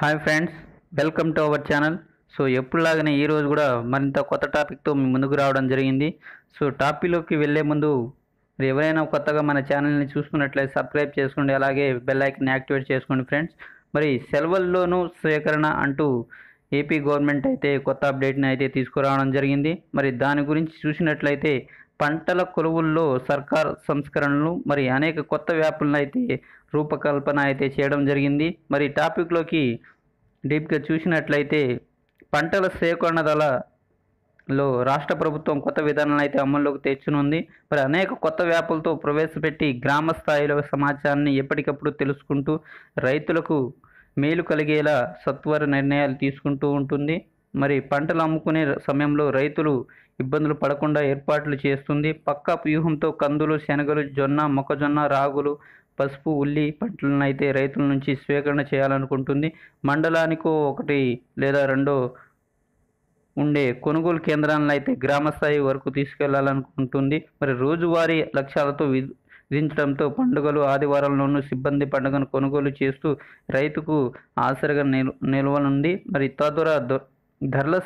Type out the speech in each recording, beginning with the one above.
hi friends welcome to our channel so ఎప్పుడులాగానే ఈరోజు కూడా మరింత కొత్త టాపిక్తో ముందుకు రావడం జరిగింది సో టాపిక్లోకి వెళ్ళే ముందు ఎవరైనా కొత్తగా మన ఛానల్ని చూసుకున్నట్లయితే సబ్స్క్రైబ్ చేసుకోండి అలాగే బెల్ ఐకన్ యాక్టివేట్ చేసుకోండి ఫ్రెండ్స్ మరి సెలవుల్లోనూ సేకరణ అంటూ ఏపీ గవర్నమెంట్ అయితే కొత్త అప్డేట్ని అయితే తీసుకురావడం జరిగింది మరి దాని గురించి చూసినట్లయితే పంటల కొలువుల్లో సర్కార్ సంస్కరణలు మరి అనేక కొత్త వ్యాపులను అయితే రూపకల్పన అయితే చేయడం జరిగింది మరి టాపిక్లోకి డీప్గా చూసినట్లయితే పంటల సేకరణ దళలో రాష్ట్ర ప్రభుత్వం కొత్త విధానాలను అయితే అమల్లోకి తెచ్చునుంది మరి అనేక కొత్త వ్యాపులతో ప్రవేశపెట్టి గ్రామ స్థాయిలో సమాచారాన్ని ఎప్పటికప్పుడు తెలుసుకుంటూ రైతులకు మేలు కలిగేలా సత్వర నిర్ణయాలు తీసుకుంటూ ఉంటుంది మరి పంటలు అమ్ముకునే సమయంలో రైతులు ఇబ్బందులు పడకుండా ఏర్పాట్లు చేస్తుంది పక్కా వ్యూహంతో కందులు శనగలు జొన్న మొక్కజొన్న రాగులు పసుపు ఉల్లి పంటలను అయితే రైతుల నుంచి స్వీకరణ చేయాలనుకుంటుంది మండలానికో ఒకటి లేదా రెండో ఉండే కొనుగోలు కేంద్రాలను అయితే గ్రామస్థాయి వరకు తీసుకెళ్లాలనుకుంటుంది మరి రోజువారీ లక్ష్యాలతో విధించడంతో పండుగలు ఆదివారంలోనూ సిబ్బంది పండుగను కొనుగోలు చేస్తూ రైతుకు ఆసరగా నిల్ నిల్వనుంది మరి తద్వారా ధరల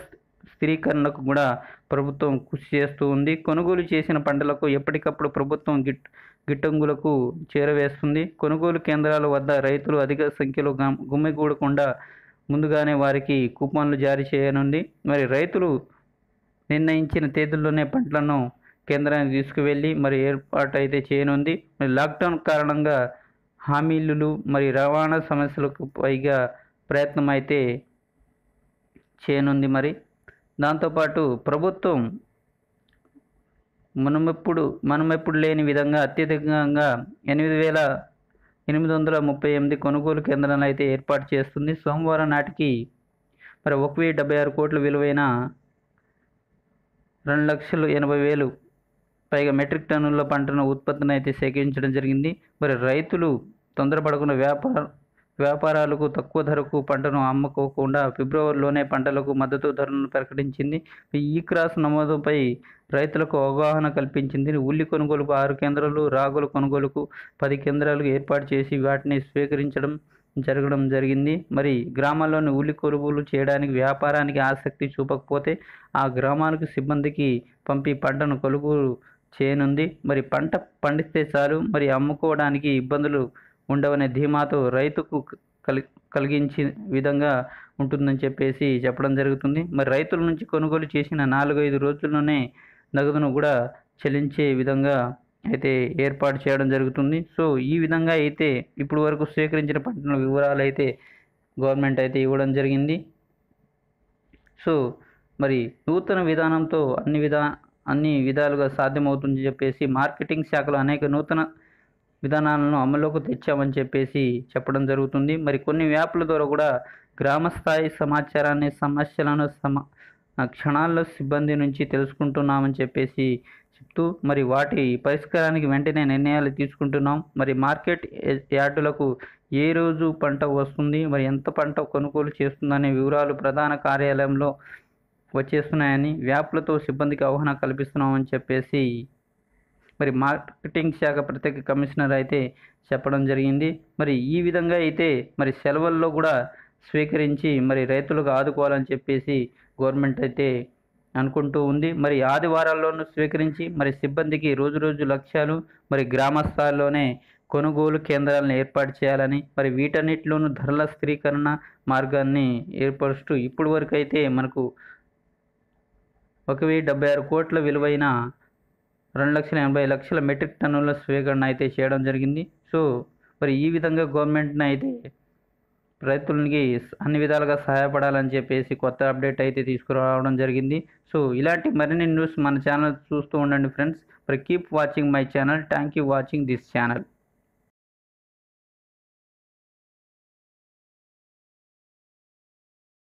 స్థిరీకరణకు కూడా ప్రభుత్వం కృషి చేస్తూ ఉంది కొనుగోలు చేసిన పంటలకు ఎప్పటికప్పుడు ప్రభుత్వం గిట్ గిట్టంగులకు చేరవేస్తుంది కొనుగోలు కేంద్రాల వద్ద రైతులు అధిక సంఖ్యలో గుమ్మిగూడకుండా ముందుగానే వారికి కూపన్లు జారీ చేయనుంది మరి రైతులు నిర్ణయించిన తేదీల్లోనే పంటలను కేంద్రానికి తీసుకువెళ్ళి మరి ఏర్పాటు అయితే చేయనుంది మరి లాక్డౌన్ కారణంగా హామీలు మరి రవాణా సమస్యలకు పైగా ప్రయత్నం అయితే చేయనుంది మరి దాంతోపాటు ప్రభుత్వం మనమెప్పుడు మనమెప్పుడు లేని విధంగా అత్యధికంగా ఎనిమిది వేల ఎనిమిది వందల ముప్పై ఎనిమిది కొనుగోలు కేంద్రాలను అయితే ఏర్పాటు చేస్తుంది సోమవారం నాటికి మరి ఒక వెయ్యి డెబ్బై ఆరు కోట్ల విలువైన రెండు లక్షలు ఎనభై వేలు పైగా మెట్రిక్ టన్నుల పంటను ఉత్పత్తిని అయితే సేకరించడం జరిగింది మరి రైతులు తొందరపడకుండా వ్యాపార వ్యాపారాలకు తక్కువ ధరకు పంటను అమ్ముకోకుండా ఫిబ్రవరిలోనే పంటలకు మద్దతు ధరలను ప్రకటించింది ఈ క్రాస్ నమోదుపై రైతులకు అవగాహన కల్పించింది ఉల్లి కొనుగోలుకు ఆరు కేంద్రాలు రాగుల కొనుగోలుకు పది కేంద్రాలు ఏర్పాటు చేసి వాటిని స్వీకరించడం జరగడం జరిగింది మరి గ్రామాల్లోని ఉల్లి కొనుగోలు చేయడానికి వ్యాపారానికి ఆసక్తి చూపకపోతే ఆ గ్రామానికి సిబ్బందికి పంపి పంటను కొనుగోలు చేయనుంది మరి పంట పండిస్తే చాలు మరి అమ్ముకోవడానికి ఇబ్బందులు ఉండవనే ధీమాతో రైతుకు కలి కలిగించే విధంగా ఉంటుందని చెప్పేసి చెప్పడం జరుగుతుంది మరి రైతుల నుంచి కొనుగోలు చేసిన నాలుగైదు రోజుల్లోనే నగదును కూడా చెల్లించే విధంగా అయితే ఏర్పాటు చేయడం జరుగుతుంది సో ఈ విధంగా అయితే ఇప్పుడు వరకు స్వీకరించిన పంటల వివరాలు అయితే గవర్నమెంట్ అయితే ఇవ్వడం జరిగింది సో మరి నూతన విధానంతో అన్ని విధా అన్ని విధాలుగా సాధ్యమవుతుందని చెప్పేసి మార్కెటింగ్ శాఖలో అనేక నూతన విధానాలను అమలులోకి తెచ్చామని చెప్పేసి చెప్పడం జరుగుతుంది మరి కొన్ని యాప్ల ద్వారా కూడా గ్రామ స్థాయి సమాచారాన్ని సమస్యలను సమ క్షణాల్లో సిబ్బంది నుంచి తెలుసుకుంటున్నామని చెప్పేసి చెప్తూ మరి వాటి పరిష్కారానికి వెంటనే నిర్ణయాలు తీసుకుంటున్నాం మరి మార్కెట్ యార్డులకు ఏ రోజు పంట వస్తుంది మరి ఎంత పంట కొనుగోలు చేస్తుందనే వివరాలు ప్రధాన కార్యాలయంలో వచ్చేస్తున్నాయని వ్యాప్లతో సిబ్బందికి అవగాహన కల్పిస్తున్నామని చెప్పేసి మరి మార్కెటింగ్ శాఖ ప్రత్యేక కమిషనర్ అయితే చెప్పడం జరిగింది మరి ఈ విధంగా అయితే మరి సెలవుల్లో కూడా స్వీకరించి మరి రైతులకు ఆదుకోవాలని చెప్పేసి గవర్నమెంట్ అయితే అనుకుంటూ ఉంది మరి ఆదివారాల్లోనూ స్వీకరించి మరి సిబ్బందికి రోజు రోజు లక్ష్యాలు మరి గ్రామస్థాయిలోనే కొనుగోలు కేంద్రాలను ఏర్పాటు చేయాలని మరి వీటన్నిటిలోనూ ధరల స్థిరీకరణ మార్గాన్ని ఏర్పరుస్తూ ఇప్పటి వరకు అయితే మనకు ఒక వెయ్యి డెబ్బై ఆరు కోట్ల విలువైన రెండు లక్షల ఎనభై లక్షల మెట్రిక్ టన్నుల స్వీకరణ అయితే చేయడం జరిగింది సో మరి ఈ విధంగా గవర్నమెంట్ని అయితే రైతులకి అన్ని విధాలుగా సహాయపడాలని చెప్పేసి కొత్త అప్డేట్ అయితే తీసుకురావడం జరిగింది సో ఇలాంటి మరిన్ని న్యూస్ మన ఛానల్ చూస్తూ ఉండండి ఫ్రెండ్స్ మరి keep watching my channel thank you watching this channel